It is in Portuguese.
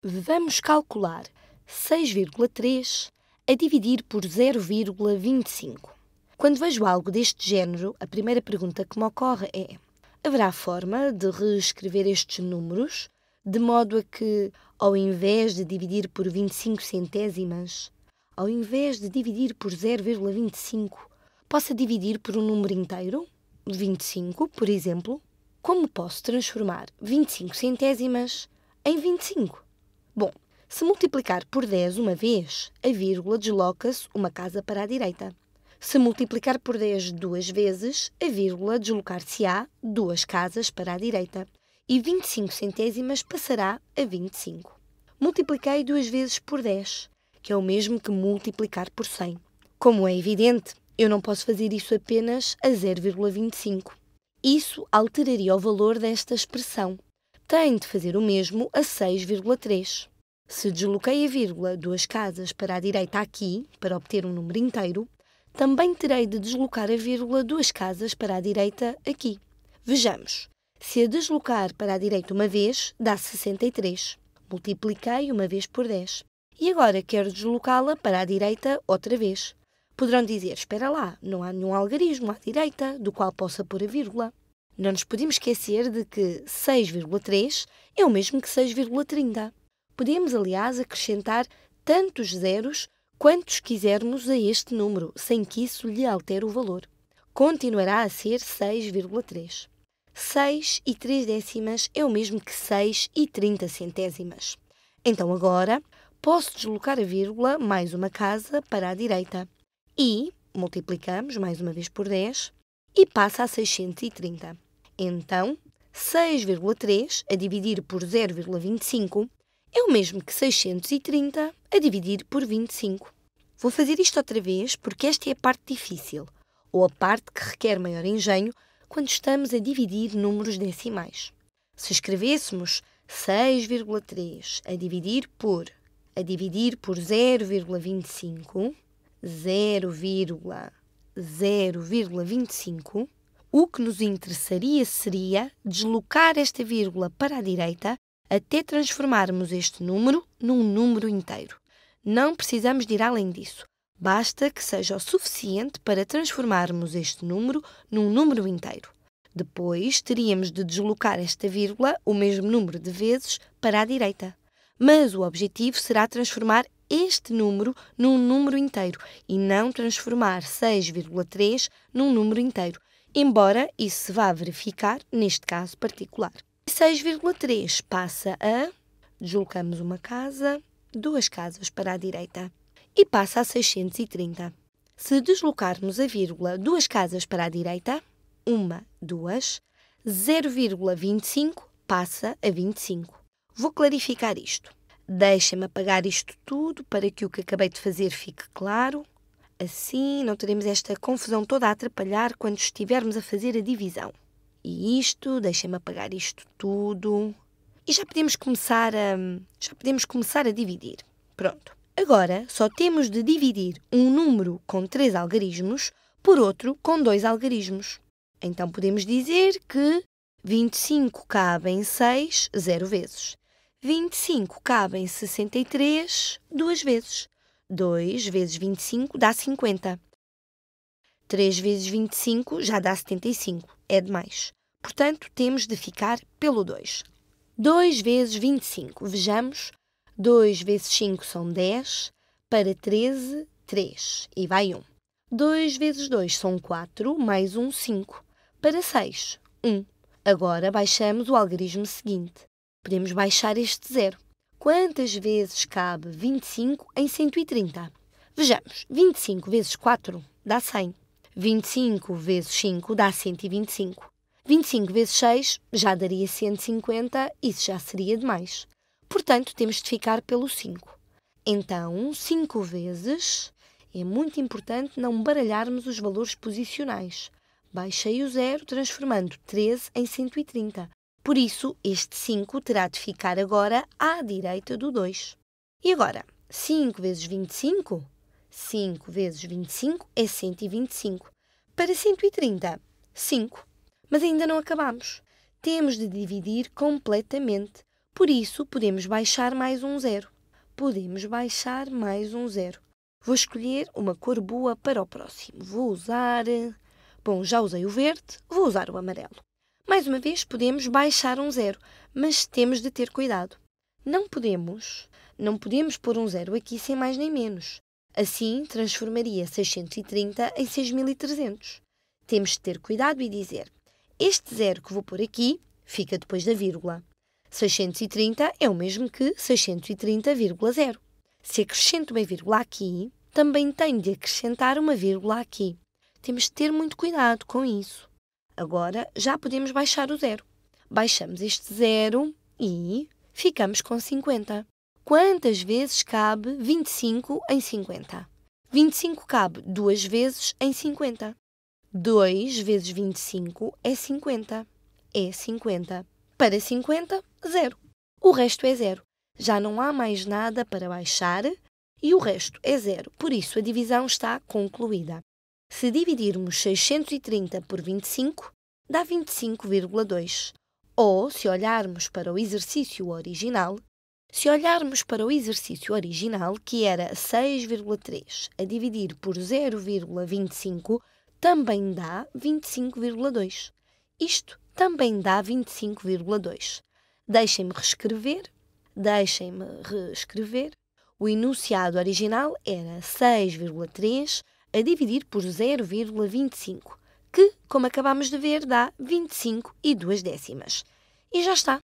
Vamos calcular 6,3 a dividir por 0,25. Quando vejo algo deste género, a primeira pergunta que me ocorre é: haverá forma de reescrever estes números de modo a que, ao invés de dividir por 25 centésimas, ao invés de dividir por 0,25, possa dividir por um número inteiro? 25, por exemplo? Como posso transformar 25 centésimas em 25? Bom, se multiplicar por 10 uma vez, a vírgula desloca-se uma casa para a direita. Se multiplicar por 10 duas vezes, a vírgula deslocar-se-á duas casas para a direita. E 25 centésimas passará a 25. Multipliquei duas vezes por 10, que é o mesmo que multiplicar por 100. Como é evidente, eu não posso fazer isso apenas a 0,25. Isso alteraria o valor desta expressão, tem de fazer o mesmo a 6,3. Se desloquei a vírgula duas casas para a direita aqui, para obter um número inteiro, também terei de deslocar a vírgula duas casas para a direita aqui. Vejamos. Se a deslocar para a direita uma vez, dá 63. Multipliquei uma vez por 10. E agora quero deslocá-la para a direita outra vez. Poderão dizer, espera lá, não há nenhum algarismo à direita do qual possa pôr a vírgula. Não nos podemos esquecer de que 6,3 é o mesmo que 6,30. Podemos, aliás, acrescentar tantos zeros quantos quisermos a este número, sem que isso lhe altere o valor. Continuará a ser 6,3. 6 e 3 décimas é o mesmo que 6 e 30 centésimas. Então agora posso deslocar a vírgula mais uma casa para a direita e multiplicamos mais uma vez por 10 e passa a 630. Então, 6,3 a dividir por 0,25 é o mesmo que 630 a dividir por 25. Vou fazer isto outra vez porque esta é a parte difícil, ou a parte que requer maior engenho quando estamos a dividir números decimais. Se escrevêssemos 6,3 a dividir por a dividir por 0,25, 0,0,25, o que nos interessaria seria deslocar esta vírgula para a direita até transformarmos este número num número inteiro. Não precisamos de ir além disso. Basta que seja o suficiente para transformarmos este número num número inteiro. Depois, teríamos de deslocar esta vírgula o mesmo número de vezes para a direita. Mas o objetivo será transformar este número num número inteiro e não transformar 6,3 num número inteiro, embora isso se vá verificar neste caso particular. 6,3 passa a, deslocamos uma casa, duas casas para a direita e passa a 630. Se deslocarmos a vírgula duas casas para a direita, uma, duas, 0,25 passa a 25. Vou clarificar isto. Deixem-me apagar isto tudo para que o que acabei de fazer fique claro. Assim, não teremos esta confusão toda a atrapalhar quando estivermos a fazer a divisão. E isto, deixem-me apagar isto tudo. E já podemos começar a já podemos começar a dividir. Pronto. Agora só temos de dividir um número com três algarismos por outro com dois algarismos. Então podemos dizer que 25 cabe em 6 zero vezes. 25 cabe em 63 duas vezes. 2 vezes 25 dá 50. 3 vezes 25 já dá 75. É demais. Portanto, temos de ficar pelo 2. 2 vezes 25. Vejamos. 2 vezes 5 são 10. Para 13, 3. E vai 1. 2 vezes 2 são 4, mais 1, 5. Para 6, 1. Agora baixamos o algarismo seguinte. Podemos baixar este zero. Quantas vezes cabe 25 em 130? Vejamos, 25 vezes 4 dá 100. 25 vezes 5 dá 125. 25 vezes 6 já daria 150, isso já seria demais. Portanto, temos de ficar pelo 5. Então, 5 vezes é muito importante não baralharmos os valores posicionais. Baixei o zero, transformando 13 em 130. Por isso, este 5 terá de ficar agora à direita do 2. E agora, 5 vezes 25? 5 vezes 25 é 125. Para 130, 5. Mas ainda não acabamos. Temos de dividir completamente. Por isso, podemos baixar mais um zero. Podemos baixar mais um zero. Vou escolher uma cor boa para o próximo. Vou usar. Bom, já usei o verde, vou usar o amarelo. Mais uma vez, podemos baixar um zero, mas temos de ter cuidado. Não podemos, não podemos pôr um zero aqui sem mais nem menos. Assim, transformaria 630 em 6300. Temos de ter cuidado e dizer: este zero que vou pôr aqui fica depois da vírgula. 630 é o mesmo que 630,0. Se acrescento uma vírgula aqui, também tenho de acrescentar uma vírgula aqui. Temos de ter muito cuidado com isso. Agora já podemos baixar o zero. Baixamos este zero e ficamos com 50. Quantas vezes cabe 25 em 50? 25 cabe duas vezes em 50. 2 vezes 25 é 50. É 50. Para 50, zero. O resto é zero. Já não há mais nada para baixar e o resto é zero. Por isso, a divisão está concluída. Se dividirmos 630 por 25, dá 25,2. Ou, se olharmos para o exercício original, se olharmos para o exercício original, que era 6,3 a dividir por 0,25, também dá 25,2. Isto também dá 25,2. Deixem-me reescrever, deixem-me reescrever. O enunciado original era 6,3 a dividir por 0,25, que, como acabamos de ver, dá 25 e 2 décimas. E já está.